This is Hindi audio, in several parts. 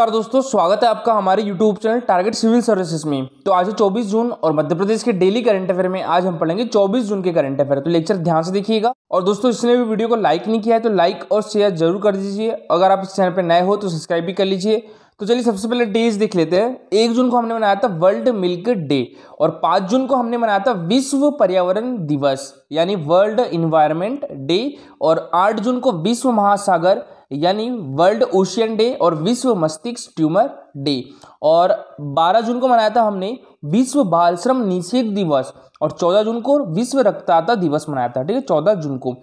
नमस्कार दोस्तों स्वागत है आपका हमारे YouTube channel target civil services में तो आज है 24 जून और मध्य प्रदेश के डेली करंट अफेयर में आज हम पढ़ेंगे 24 जून के करंट अफेयर तो लेक्चर ध्यान से देखिएगा और दोस्तों इसने भी वीडियो को लाइक नहीं किया है तो लाइक और शेयर जरूर कर दीजिए अगर आप इस चैनल पर नए हो तो सब्सक्राइब भी कर लीजिए तो चलिए सबसे पहले डेज देख लेते हैं एक जून को हमने मनाया था वर्ल्ड मिल्क डे और पाँच जून को हमने मनाया था विश्व पर्यावरण दिवस यानी वर्ल्ड इन्वायरमेंट डे और आठ जून को विश्व महासागर यानी वर्ल्ड ओशियन डे और विश्व मस्तिष्क ट्यूमर डे और 12 जून को मनाया था हमने विश्व बाल श्रम निषेध दिवस और 14 जून को विश्व रक्तदाता दिवस मनाया था ठीक है 14 जून को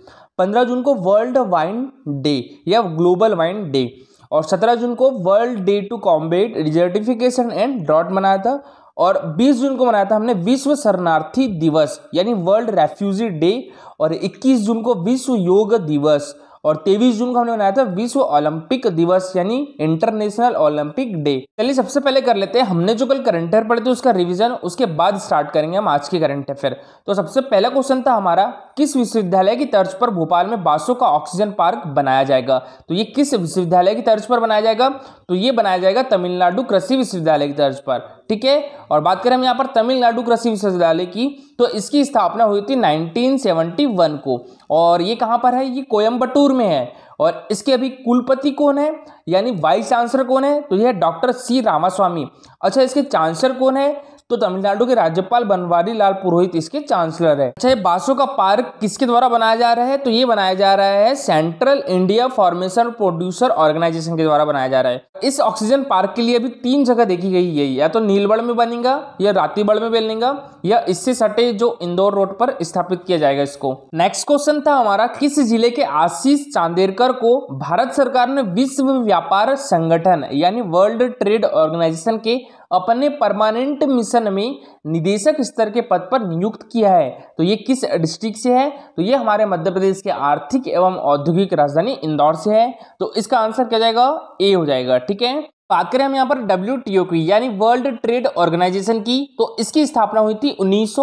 15 जून को वर्ल्ड वाइन डे या ग्लोबल वाइन डे और 17 जून को world day to combat desertification and drought मनाया था और 20 जून को मनाया था हमने विश्व शरणार्थी दिवस यानी वर्ल्ड रेफ्यूजी डे और 21 जून को विश्व योग दिवस और 23 जून को हमने मनाया था विश्व ओलंपिक दिवस यानी इंटरनेशनल ओलंपिक डे चलिए सबसे पहले कर लेते हैं हमने जो कल करंट अफेयर पढ़े थे उसका रिवीजन उसके बाद स्टार्ट करेंगे हम आज के करंट अफेयर तो सबसे पहला क्वेश्चन था हमारा किस विश्वविद्यालय की तर्ज पर भोपाल में बासो का ऑक्सीजन पार्क बनाया जाएगा तो ये किस विश्वविद्यालय की तर्ज पर बनाया जाएगा तो ये बनाया जाएगा तमिलनाडु कृषि विश्वविद्यालय की तर्ज पर ठीक है और बात करें हम यहाँ पर तमिलनाडु कृषि विश्वविद्यालय की तो इसकी स्थापना हुई थी 1971 को और ये कहाँ पर है ये कोयम्बटूर में है और इसके अभी कुलपति कौन है यानी वाइस चांसलर कौन है तो यह डॉक्टर सी रामास्वामी अच्छा इसके चांसलर कौन है तो तमिलनाडु के राज्यपाल बनवारी लाल पुरोहित इसके चांसलर है अच्छा ये बासो का पार्क किसके द्वारा बनाया जा रहा है तो ये बनाया जा रहा है central India formation producer organisation के द्वारा बनाया जा रहा है इस ऑक्सीजन पार्क के लिए अभी तीन जगह देखी गई है या तो नीलबड़ में बनेगा या रातीबड़ में बनेगा या इससे सटे जो इंदौर रोड पर स्थापित किया जाएगा इसको नेक्स्ट क्वेश्चन था हमारा किस जिले के आशीष चांदेरकर को भारत सरकार ने विश्व व्यापार संगठन यानी वर्ल्ड ट्रेड ऑर्गेनाइजेशन के अपने परमानेंट मिशन में निदेशक स्तर के पद पर नियुक्त किया है तो ये किस डिस्ट्रिक्ट से है तो ये हमारे मध्य प्रदेश के आर्थिक एवं औद्योगिक राजधानी इंदौर से है तो इसका आंसर क्या जाएगा ए हो जाएगा ठीक है बात करें हम यहाँ पर डब्ल्यू की यानी वर्ल्ड ट्रेड ऑर्गेनाइजेशन की तो इसकी स्थापना हुई थी उन्नीस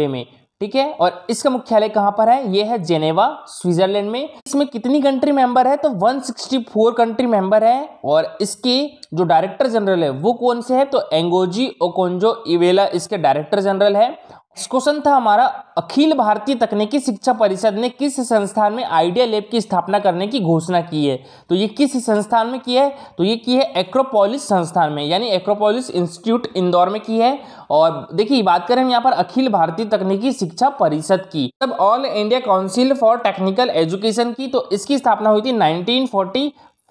में ठीक है और इसका मुख्यालय कहां पर है ये है जेनेवा स्विट्जरलैंड में इसमें कितनी कंट्री मेंबर है तो 164 कंट्री मेंबर है और इसके जो डायरेक्टर जनरल है वो कौन से है तो एंगोजी ओकोंजो इवेला इसके डायरेक्टर जनरल है नेक्स्ट क्वेश्चन था हमारा अखिल भारतीय तकनीकी शिक्षा परिषद ने किस संस्थान में आइडिया लैब की स्थापना करने की घोषणा की है तो ये किस संस्थान में की है तो ये की है एक्रोपोलिस संस्थान में यानी एक्रोपोलिस इंस्टीट्यूट इंदौर में की है और देखिए बात करें हम यहाँ पर अखिल भारतीय तकनीकी शिक्षा परिषद की तब all India council for technical education की तो इसकी स्थापना हुई थी नाइनटीन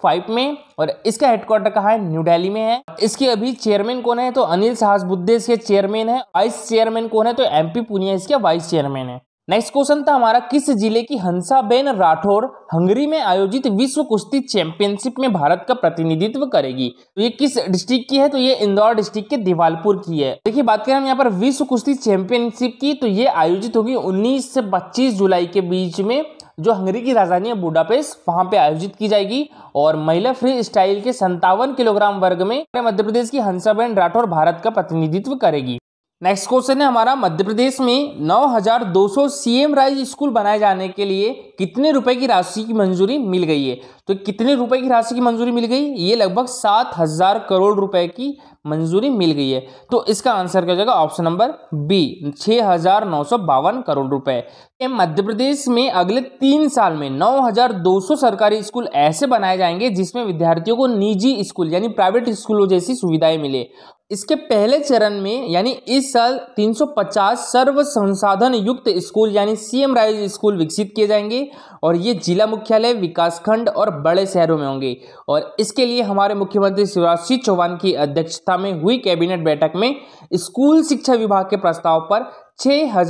फाइव में और इसका हेडक्वार्टर कहा है न्यू दिल्ली में है इसके अभी चेयरमैन कौन है तो अनिल बुद्धे इसके चेयरमैन है वाइस चेयरमैन कौन है तो एमपी पुनिया इसके वाइस चेयरमैन है नेक्स्ट क्वेश्चन था हमारा किस जिले की हंसाबेन राठौर हंगरी में आयोजित विश्व कुश्ती चैंपियनशिप में भारत का प्रतिनिधित्व करेगी तो ये किस डिस्ट्रिक्ट की है तो ये इंदौर डिस्ट्रिक्ट के दिवालपुर की है देखिए बात करें हम यहाँ पर विश्व कुश्ती चैंपियनशिप की तो ये आयोजित होगी उन्नीस से पच्चीस जुलाई के बीच में जो हंगरी की राजधानी है बुडापेस वहाँ पे आयोजित की जाएगी और महिला फ्री स्टाइल के संतावन किलोग्राम वर्ग में मध्य प्रदेश की हंसाबेन राठौर भारत का प्रतिनिधित्व करेगी नेक्स्ट क्वेश्चन है हमारा मध्य प्रदेश में 9,200 सीएम राइज स्कूल बनाए जाने के लिए कितने रुपए की राशि की मंजूरी मिल गई है तो कितने रुपए की राशि की मंजूरी मिल गई ये लगभग सात हजार करोड़ रुपए की मंजूरी मिल गई है तो इसका आंसर क्या हो जाएगा ऑप्शन नंबर बी छः हजार नौ सौ बावन करोड़ रुपए मध्य प्रदेश में अगले तीन साल में 9,200 सरकारी स्कूल ऐसे बनाए जाएंगे जिसमें विद्यार्थियों को निजी स्कूल यानी प्राइवेट स्कूलों जैसी सुविधाएं मिले इसके पहले चरण में यानी इस साल 350 सर्व संसाधन युक्त स्कूल यानी सीएम राइज स्कूल विकसित किए जाएंगे और ये जिला मुख्यालय विकासखंड और बड़े शहरों में होंगे और इसके लिए हमारे मुख्यमंत्री शिवराज सिंह चौहान की अध्यक्षता में हुई कैबिनेट बैठक में स्कूल शिक्षा विभाग के प्रस्ताव पर छः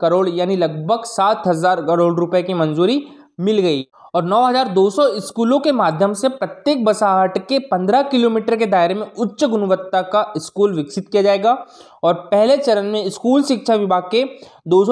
करोड़ यानी लगभग सात करोड़ रुपये की मंजूरी मिल गई और 9,200 स्कूलों के माध्यम से प्रत्येक बसाहट के 15 किलोमीटर के दायरे में उच्च गुणवत्ता का स्कूल विकसित किया जाएगा और पहले चरण में स्कूल शिक्षा विभाग के दो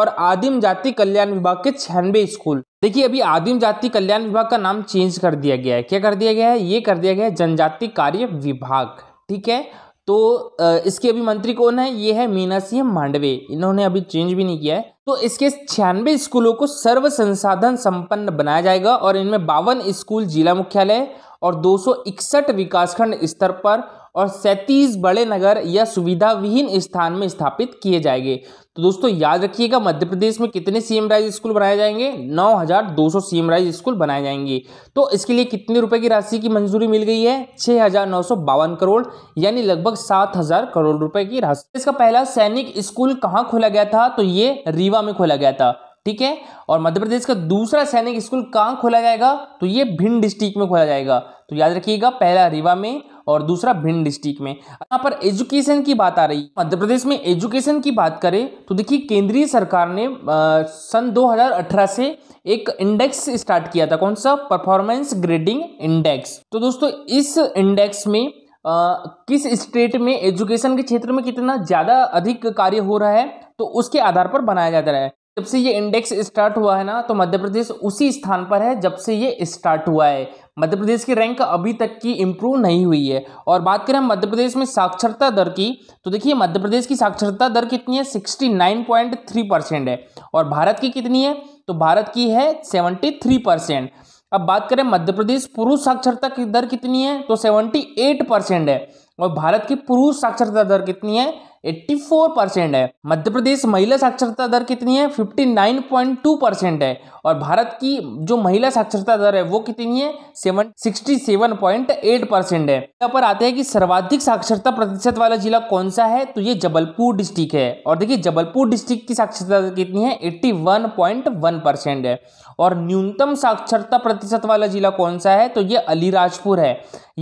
और आदिम जाति कल्याण विभाग के छियानवे स्कूल देखिए अभी आदिम जाति कल्याण विभाग का नाम चेंज कर दिया गया है क्या कर दिया गया है ये कर दिया गया है जनजाति कार्य विभाग ठीक है तो इसके अभी मंत्री कौन है ये है मीना सिंह मांडवे इन्होंने अभी चेंज भी नहीं किया है तो इसके छियानवे स्कूलों को सर्व संसाधन संपन्न बनाया जाएगा और इनमें बावन स्कूल जिला मुख्यालय और इकसठ विकासखंड स्तर पर और सैंतीस बड़े नगर या सुविधा विहीन स्थान में स्थापित किए जाएंगे तो दोस्तों याद रखिएगा मध्य प्रदेश में कितने सीएम राइज स्कूल बनाए जाएंगे 9,200 सीएम राइज स्कूल बनाए जाएंगे तो इसके लिए कितने रुपए की राशि की मंजूरी मिल गई है छः करोड़ यानी लगभग 7,000 करोड़ रुपए की राशि इसका पहला सैनिक स्कूल कहाँ खोला गया था तो ये रीवा में खोला गया था ठीक है और मध्य प्रदेश का दूसरा सैनिक स्कूल कहाँ खोला जाएगा तो ये भिंड डिस्ट्रिक्ट में खोला जाएगा तो याद रखिएगा पहला रीवा में और दूसरा भिंड डिस्ट्रिक्ट में यहाँ पर एजुकेशन की बात आ रही है मध्य प्रदेश में एजुकेशन की बात करें तो देखिए केंद्रीय सरकार ने आ, सन 2018 से एक इंडेक्स स्टार्ट किया था कौन सा परफॉर्मेंस ग्रेडिंग इंडेक्स तो दोस्तों इस इंडेक्स में आ, किस स्टेट में एजुकेशन के क्षेत्र में कितना ज़्यादा अधिक कार्य हो रहा है तो उसके आधार पर बनाया जाता रहा है जब से ये इंडेक्स स्टार्ट हुआ है ना तो मध्य प्रदेश उसी स्थान पर है जब से ये स्टार्ट हुआ है मध्य प्रदेश की रैंक अभी तक की इम्प्रूव नहीं हुई है और बात करें मध्य प्रदेश में साक्षरता दर की तो देखिए मध्य प्रदेश की साक्षरता दर कितनी है sixty nine point three percent है और भारत की कितनी है तो भारत की है सेवेंटी थ्री परसेंट अब बात करें मध्य प्रदेश पुरुष साक्षरता की दर कितनी है तो सेवेंटी एट परसेंट है और भारत की पुरुष साक्षरता दर कितनी है 84 परसेंट है मध्य प्रदेश महिला साक्षरता दर कितनी है 59.2 परसेंट है और भारत की जो महिला साक्षरता दर है वो कितनी है seven sixty seven point eight percent है यहाँ पर आते हैं कि सर्वाधिक साक्षरता प्रतिशत वाला जिला कौन सा है तो ये जबलपुर डिस्ट्रिक्ट है और देखिए जबलपुर डिस्ट्रिक्ट की साक्षरता दर कितनी है eighty one point one percent है और न्यूनतम साक्षरता प्रतिशत वाला जिला कौन सा है तो ये अलीराजपुर है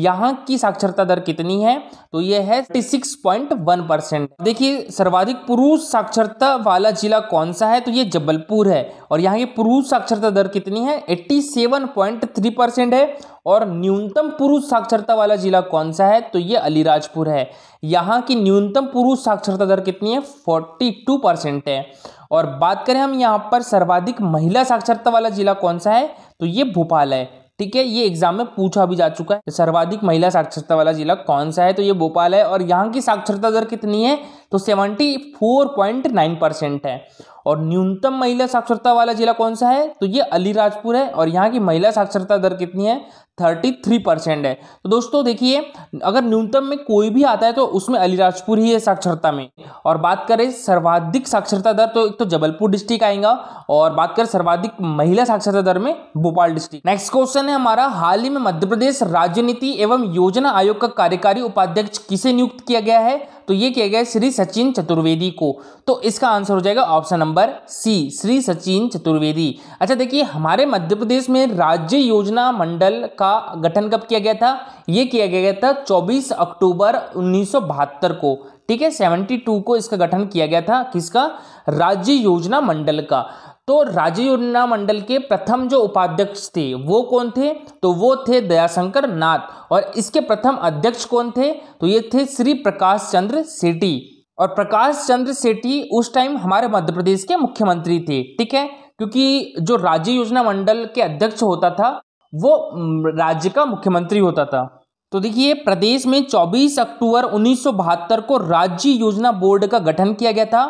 यहाँ की साक्षरता दर कितनी है तो ये है सिक्स पॉइंट वन परसेंट देखिए सर्वाधिक पुरुष साक्षरता वाला जिला कौन सा है तो ये जबलपुर है और यहाँ के पुरुष साक्षरता दर कितनी है 87.3 परसेंट है और न्यूनतम पुरुष साक्षरता वाला जिला कौन सा है तो ये अलीराजपुर है यहाँ की न्यूनतम पुरुष साक्षरता दर कितनी है 42 परसेंट है और बात करें हम यहाँ पर सर्वाधिक महिला साक्षरता वाला जिला कौन सा है तो ये भोपाल है ठीक है ये एग्जाम में पूछा भी जा चुका है सर्वाधिक महिला साक्षरता वाला जिला कौन सा है तो ये भोपाल है और यहाँ की साक्षरता दर कितनी है तो seventy four point nine percent है और न्यूनतम महिला साक्षरता वाला जिला कौन सा है तो ये अलीराजपुर है और यहाँ की महिला साक्षरता दर कितनी है थर्टी थ्री परसेंट है तो दोस्तों देखिए अगर न्यूनतम में कोई भी आता है तो उसमें अलीराजपुर ही है साक्षरता में और बात करें सर्वाधिक साक्षरता दर तो एक तो जबलपुर डिस्ट्रिक्ट आएगा और बात करें सर्वाधिक महिला साक्षरता दर में भोपाल डिस्ट्रिक्ट नेक्स्ट क्वेश्चन है हमारा हाल ही में मध्य प्रदेश राजनीति एवं योजना आयोग का कार्यकारी उपाध्यक्ष किसे नियुक्त किया गया है तो ये किया गया श्री सचिन चतुर्वेदी को तो इसका आंसर हो जाएगा option number number C Shri Sachin Chaturvedi अच्छा देखिए हमारे मध्य प्रदेश में राज्य योजना मंडल का गठन कब किया गया था ये किया गया था 24 अक्टूबर उन्नीस को ठीक है 72 को इसका गठन किया गया था किसका राज्य योजना मंडल का तो राज्य योजना मंडल के प्रथम जो उपाध्यक्ष थे वो कौन थे तो वो थे दयाशंकर नाथ और इसके प्रथम अध्यक्ष कौन थे तो ये थे श्री प्रकाश चंद्र सेठी और प्रकाश चंद्र सेठी उस टाइम हमारे मध्य प्रदेश के मुख्यमंत्री थे ठीक है क्योंकि जो राज्य योजना मंडल के अध्यक्ष होता था वो राज्य का मुख्यमंत्री होता था तो देखिए प्रदेश में 24 अक्टूबर उन्नीस को राज्य योजना बोर्ड का गठन किया गया था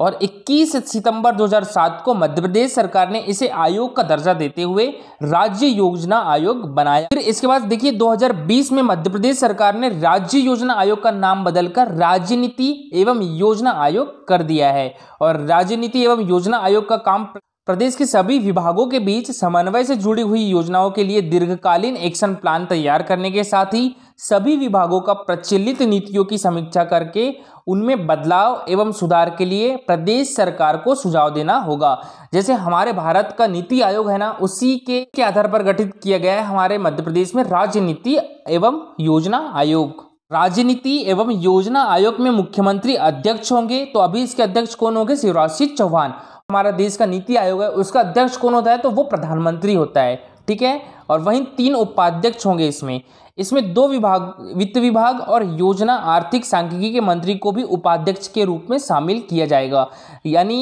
और 21 सितंबर 2007 को मध्य प्रदेश सरकार ने इसे आयोग का दर्जा देते हुए राज्य योजना आयोग बनाया फिर इसके बाद देखिए 2020 में मध्य प्रदेश सरकार ने राज्य योजना आयोग का नाम बदलकर राजनीति एवं योजना आयोग कर दिया है और राज्य नीति एवं योजना आयोग का काम प्रदेश के सभी विभागों के बीच समन्वय से जुड़ी हुई योजनाओं के लिए दीर्घकालीन एक्शन प्लान तैयार करने के साथ ही सभी विभागों का प्रचलित नीतियों की समीक्षा करके उनमें बदलाव एवं सुधार के लिए प्रदेश सरकार को सुझाव देना होगा जैसे हमारे भारत का नीति आयोग है ना उसी के, के आधार पर गठित किया गया है हमारे मध्य प्रदेश में राज्य नीति एवं योजना आयोग राजनीति एवं योजना आयोग में मुख्यमंत्री अध्यक्ष होंगे तो अभी इसके अध्यक्ष कौन होंगे शिवराज सिंह चौहान हमारा देश का नीति आयोग है उसका अध्यक्ष कौन होता है तो वो प्रधानमंत्री होता है ठीक है और वहीं तीन उपाध्यक्ष होंगे इसमें इसमें दो विभाग वित्त विभाग और योजना आर्थिक सांख्यिकी के मंत्री को भी उपाध्यक्ष के रूप में शामिल किया जाएगा यानी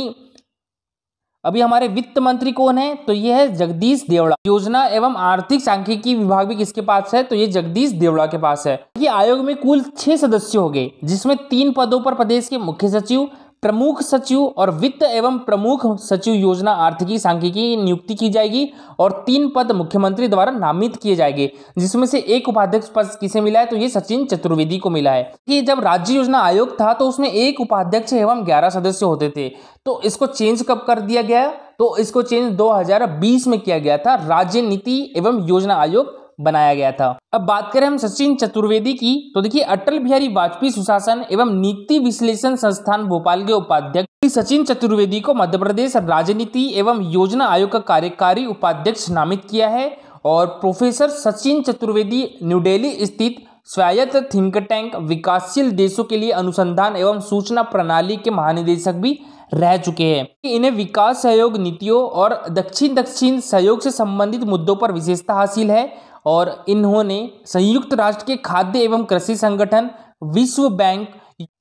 अभी हमारे वित्त मंत्री कौन है तो ये है जगदीश देवड़ा योजना एवं आर्थिक सांख्यिकी विभाग भी किसके पास है तो ये जगदीश देवड़ा के पास है ये आयोग में कुल छह सदस्य हो गए जिसमें तीन पदों पर प्रदेश के मुख्य सचिव प्रमुख सचिव और वित्त एवं प्रमुख सचिव योजना आर्थिकी सांख्यिकी नियुक्ति की जाएगी और तीन पद मुख्यमंत्री द्वारा नामित किए जाएंगे जिसमें से एक उपाध्यक्ष पद किसे मिला है तो ये सचिन चतुर्वेदी को मिला है कि जब राज्य योजना आयोग था तो उसमें एक उपाध्यक्ष एवं ग्यारह सदस्य होते थे तो इसको चेंज कब कर दिया गया तो इसको चेंज 2020 में किया गया था राज्य नीति एवं योजना आयोग बनाया गया था अब बात करें हम सचिन चतुर्वेदी की तो देखिए अटल बिहारी वाजपेयी सुशासन एवं नीति विश्लेषण संस्थान भोपाल के उपाध्यक्ष सचिन चतुर्वेदी को मध्य प्रदेश राजनीति एवं योजना आयोग का कार्यकारी उपाध्यक्ष नामित किया है और प्रोफेसर सचिन चतुर्वेदी न्यू डेली स्थित स्वायत्त थिंक टैंक विकासशील देशों के लिए अनुसंधान एवं सूचना प्रणाली के महानिदेशक भी रह चुके हैं इन्हें विकास सहयोग नीतियों और दक्षिण दक्षिण सहयोग से संबंधित मुद्दों पर विशेषता हासिल है और इन्होंने संयुक्त राष्ट्र के खाद्य एवं कृषि संगठन विश्व bank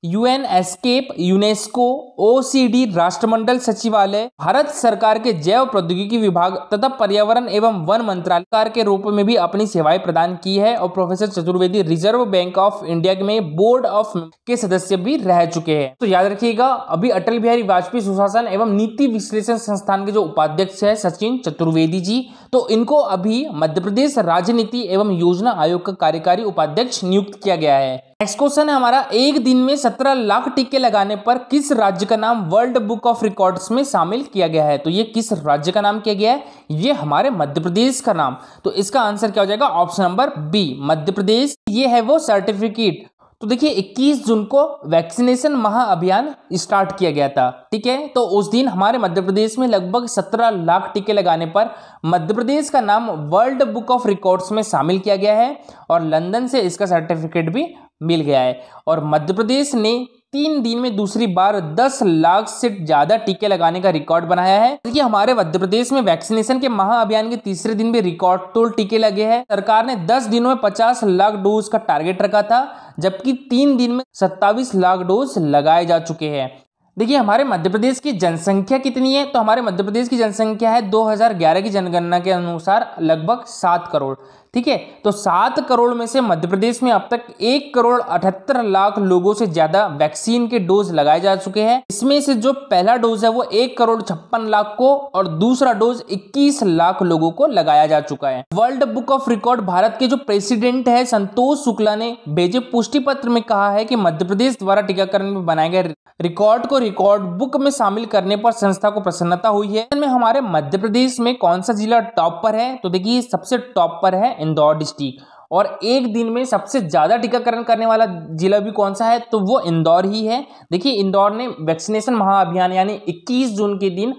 UN ESCAP UNESCO OECD राष्ट्रमंडल सचिवालय भारत सरकार के जैव प्रौद्योगिकी विभाग तथा पर्यावरण एवं वन मंत्रालय के रूप में भी अपनी सेवाएं प्रदान की है और professor Chaturvedi Reserve Bank of India में बोर्ड ऑफ के सदस्य भी रह चुके हैं तो याद रखिएगा अभी अटल बिहारी वाजपेयी सुशासन एवं नीति विश्लेषण संस्थान के जो उपाध्यक्ष है सचिन चतुर्वेदी जी तो इनको अभी मध्य प्रदेश राजनीति एवं योजना आयोग का कार्यकारी उपाध्यक्ष नियुक्त किया गया है नेक्स्ट क्वेश्चन है हमारा एक दिन में सत्रह लाख टीके लगाने पर किस राज्य का नाम वर्ल्ड बुक ऑफ रिकॉर्ड्स में शामिल किया गया है तो ये किस राज्य का नाम किया गया है ये हमारे मध्य प्रदेश का नाम तो इसका आंसर क्या हो जाएगा option number B Madhya Pradesh ये है वो सर्टिफिकेट तो देखिए 21 जून को वैक्सीनेशन महाअभियान स्टार्ट किया गया था ठीक है तो उस दिन हमारे मध्य प्रदेश में लगभग 17 लाख टीके लगाने पर मध्य प्रदेश का नाम वर्ल्ड बुक ऑफ रिकॉर्ड्स में शामिल किया गया है और लंदन से इसका सर्टिफिकेट भी मिल गया है और मध्य प्रदेश ने तीन दिन में दूसरी बार दस लाख से ज्यादा टीके लगाने का रिकॉर्ड बनाया है देखिए हमारे मध्य प्रदेश में वैक्सीनेशन के महाअभियान के तीसरे दिन भी रिकॉर्ड तोड़ टीके लगे हैं सरकार ने दस दिनों में पचास लाख डोज का टारगेट रखा था जबकि तीन दिन में सत्तावीस लाख डोज लगाए जा चुके हैं देखिए हमारे मध्य प्रदेश की जनसंख्या कितनी है तो हमारे मध्य प्रदेश की जनसंख्या है 2011 की जनगणना के अनुसार लगभग सात करोड़ ठीक है तो सात करोड़ में से मध्य प्रदेश में अब तक एक करोड़ अठहत्तर लाख लोगों से ज्यादा वैक्सीन के डोज लगाए जा चुके हैं इसमें से जो पहला डोज है वो एक करोड़ छप्पन लाख को और दूसरा डोज इक्कीस लाख लोगों को लगाया जा चुका है world book of record Bharat के जो प्रेसिडेंट है संतोष शुक्ला ने भेजे पुष्टि पत्र में कहा है कि मध्य प्रदेश द्वारा टीकाकरण में बनाए गए रिकॉर्ड को रिकॉर्ड बुक में शामिल करने पर संस्था को प्रसन्नता हुई है में हमारे मध्य प्रदेश में कौन सा जिला टॉप पर है तो देखिए सबसे टॉप पर है इंदौर डिस्ट्रिक्ट और एक दिन में सबसे ज़्यादा टीकाकरण करने वाला जिला भी कौन सा है तो वो इंदौर ही है देखिए इंदौर ने वैक्सीनेशन महाअभियान यानी 21 जून के दिन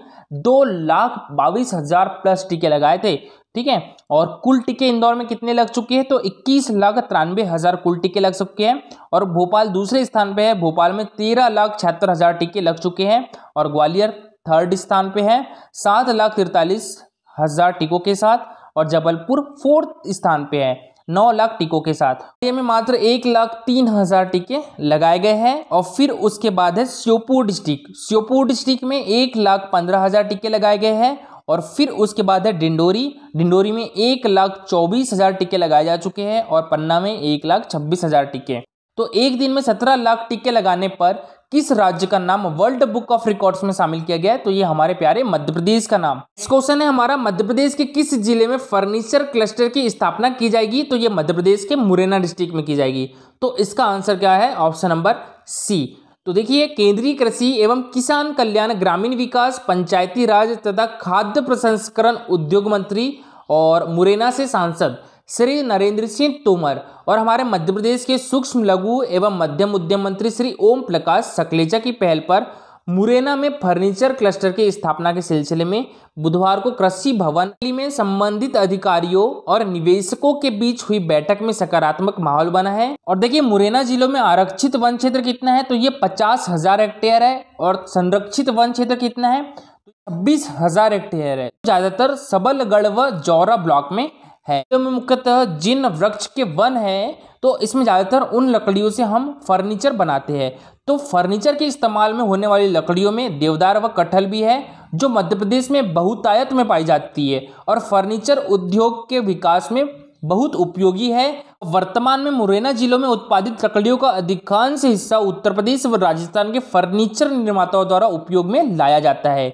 दो लाख बाईस हज़ार प्लस टीके लगाए थे ठीक है और कुल टीके इंदौर में कितने लग चुके हैं तो इक्कीस लाख तिरानवे हज़ार कुल टीके लग चुके हैं और भोपाल दूसरे स्थान पे है भोपाल में तेरह लाख छिहत्तर हज़ार टीके लग चुके हैं और ग्वालियर थर्ड स्थान पे है सात लाख तिरतालीस हज़ार टीकों के साथ और जबलपुर फोर्थ स्थान पे है नौ लाख टीकों के साथ में मात्र एक लाख तीन हजार टीके लगाए गए हैं और फिर उसके बाद है श्योपुर डिस्ट्रिक्ट श्योपुर डिस्ट्रिक्ट में एक लाख पंद्रह हजार टीके लगाए गए हैं और फिर उसके बाद है डिंडोरी डिंडोरी में एक लाख चौबीस हजार टीके लगाए जा चुके हैं और पन्ना में एक लाख छब्बीस हजार टीके तो एक दिन में सत्रह लाख टीके लगाने पर किस राज्य का नाम वर्ल्ड बुक ऑफ रिकॉर्ड्स में शामिल किया गया है तो ये हमारे प्यारे मध्य प्रदेश का नाम इस क्वेश्चन है हमारा मध्य प्रदेश के किस जिले में फर्नीचर क्लस्टर की स्थापना की जाएगी तो ये मध्य प्रदेश के मुरैना डिस्ट्रिक्ट में की जाएगी तो इसका आंसर क्या है ऑप्शन नंबर सी तो देखिए केंद्रीय कृषि एवं किसान कल्याण ग्रामीण विकास पंचायती राज तथा खाद्य प्रसंस्करण उद्योग मंत्री और मुरैना से सांसद श्री नरेंद्र सिंह तोमर और हमारे मध्य प्रदेश के सूक्ष्म लघु एवं मध्यम उद्यम मंत्री श्री ओम प्रकाश सकलेजा की पहल पर मुरैना में फर्नीचर क्लस्टर की स्थापना के सिलसिले में बुधवार को कृषि भवन में संबंधित अधिकारियों और निवेशकों के बीच हुई बैठक में सकारात्मक माहौल बना है और देखिए मुरैना जिलों में आरक्षित वन क्षेत्र कितना है तो ये पचास हजार हेक्टेयर है और संरक्षित वन क्षेत्र कितना है तो छब्बीस हजार हेक्टेयर है ज्यादातर सबलगढ़ व जौरा ब्लॉक में है तो मुख्यतः जिन वृक्ष के वन है तो इसमें ज़्यादातर उन लकड़ियों से हम फर्नीचर बनाते हैं तो फर्नीचर के इस्तेमाल में होने वाली लकड़ियों में देवदार व कटहल भी है जो मध्य प्रदेश में बहुतायत में पाई जाती है और फर्नीचर उद्योग के विकास में बहुत उपयोगी है वर्तमान में मुरैना जिलों में उत्पादित लकड़ियों का अधिकांश हिस्सा उत्तर प्रदेश व राजस्थान के फर्नीचर निर्माताओं द्वारा उपयोग में लाया जाता है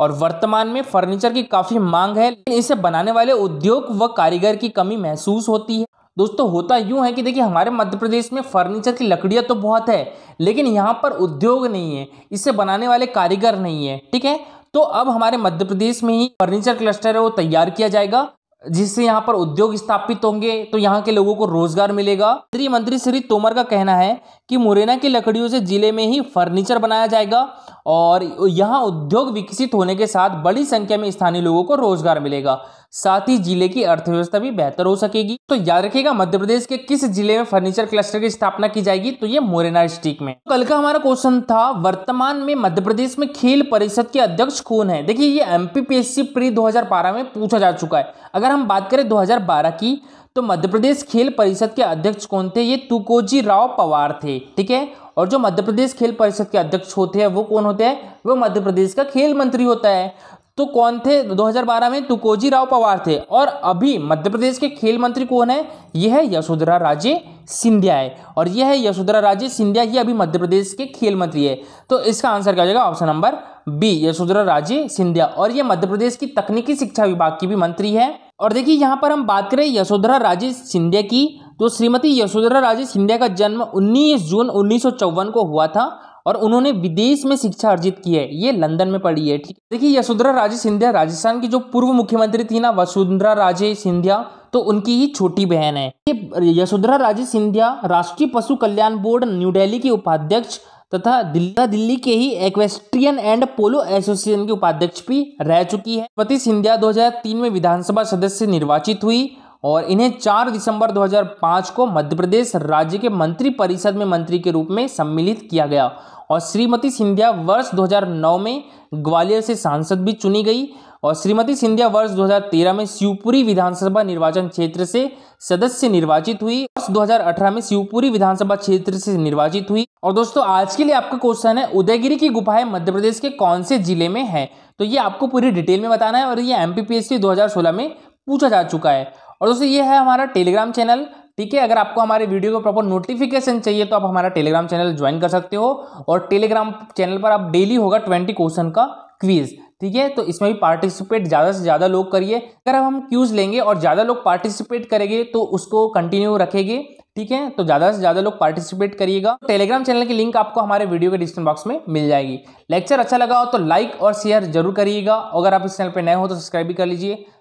और वर्तमान में फर्नीचर की काफ़ी मांग है लेकिन इसे बनाने वाले उद्योग व कारीगर की कमी महसूस होती है दोस्तों होता यूं है कि देखिए हमारे मध्य प्रदेश में फर्नीचर की लकड़ियां तो बहुत है लेकिन यहाँ पर उद्योग नहीं है इसे बनाने वाले कारीगर नहीं है ठीक है तो अब हमारे मध्य प्रदेश में ही फर्नीचर क्लस्टर है वो तैयार किया जाएगा जिससे यहाँ पर उद्योग स्थापित होंगे तो यहाँ के लोगों को रोजगार मिलेगा केंद्रीय मंत्री श्री तोमर का कहना है कि मुरैना की लकड़ियों से जिले में ही फर्नीचर बनाया जाएगा और यहाँ उद्योग विकसित होने के साथ बड़ी संख्या में स्थानीय लोगों को रोजगार मिलेगा साथ ही जिले की अर्थव्यवस्था भी बेहतर हो सकेगी तो याद रखिएगा मध्य प्रदेश के किस जिले में फर्नीचर क्लस्टर की स्थापना की जाएगी तो ये मोरेना डिस्ट्रिक्ट में कल का हमारा क्वेश्चन था वर्तमान में मध्य प्रदेश में खेल परिषद के अध्यक्ष कौन है देखिए ये एमपीपीएससी प्री 2012 में पूछा जा चुका है अगर हम बात करें 2012 की तो मध्य प्रदेश खेल परिषद के अध्यक्ष कौन थे ये तुकोजी राव पवार थे ठीक है और जो मध्य प्रदेश खेल परिषद के अध्यक्ष होते हैं वो कौन होते हैं वो मध्य प्रदेश का खेल मंत्री होता है तो कौन थे 2012 में तुकोजी राव पवार थे और अभी मध्य प्रदेश के खेल मंत्री कौन है यह है यशोधरा राजे सिंधिया है और यह है यशोधरा राजे सिंधिया ही अभी मध्य प्रदेश के खेल मंत्री है तो इसका आंसर क्या हो जाएगा option number B Yashodhara Raje Scindia और यह मध्य प्रदेश की तकनीकी शिक्षा विभाग की भी मंत्री है और देखिए यहाँ पर हम बात करें यशोधरा राजे सिंधिया की तो श्रीमती यशोधरा राजे सिंधिया का जन्म 19 जून उन्नीस को हुआ था और उन्होंने विदेश में शिक्षा अर्जित की है ये लंदन में पढ़ी है ठीक देखिए यशोधरा राजे सिंधिया राजस्थान की जो पूर्व मुख्यमंत्री थी ना वसुंधरा राजे सिंधिया तो उनकी ही छोटी बहन है ये यशोधरा राजे सिंधिया राष्ट्रीय पशु कल्याण बोर्ड न्यू डेली के उपाध्यक्ष तथा दिल्ली दिल्ली के ही एक्वेस्ट्रियन एंड पोलो एसोसिएशन के उपाध्यक्ष भी रह चुकी है पति सिंधिया 2003 में विधानसभा सदस्य निर्वाचित हुई और इन्हें 4 दिसंबर 2005 को मध्य प्रदेश राज्य के मंत्री परिषद में मंत्री के रूप में सम्मिलित किया गया और श्रीमती सिंधिया वर्ष 2009 में ग्वालियर से सांसद भी चुनी गई और श्रीमती सिंधिया वर्ष 2013 में शिवपुरी विधानसभा निर्वाचन क्षेत्र से सदस्य निर्वाचित हुई वर्ष 2018 में शिवपुरी विधानसभा क्षेत्र से निर्वाचित हुई और दोस्तों आज के लिए आपका क्वेश्चन है उदयगिरी की गुफाएं मध्य प्रदेश के कौन से जिले में है तो ये आपको पूरी डिटेल में बताना है और ये एम पी में पूछा जा चुका है और दोस्तों ये है हमारा टेलीग्राम चैनल ठीक है अगर आपको हमारे वीडियो को प्रॉपर नोटिफिकेशन चाहिए तो आप हमारा टेलीग्राम चैनल ज्वाइन कर सकते हो और टेलीग्राम चैनल पर आप डेली होगा ट्वेंटी क्वेश्चन का क्वीज़ ठीक है तो इसमें भी पार्टिसिपेट ज़्यादा से ज़्यादा लोग करिए अगर हम क्यूज़ लेंगे और ज़्यादा लोग पार्टिसिपेट करेंगे तो उसको कंटिन्यू रखेंगे ठीक है तो ज़्यादा से ज़्यादा लोग पार्टिसिपेट करिएगा टेलीग्राम चैनल की लिंक आपको हमारे वीडियो के डिस्क्रिप्शन बॉक्स में मिल जाएगी लेक्चर अच्छा लगा हो तो लाइक और शेयर जरूर करिएगा अगर आप इस चैनल पर नए हो तो सब्सक्राइब भी कर लीजिए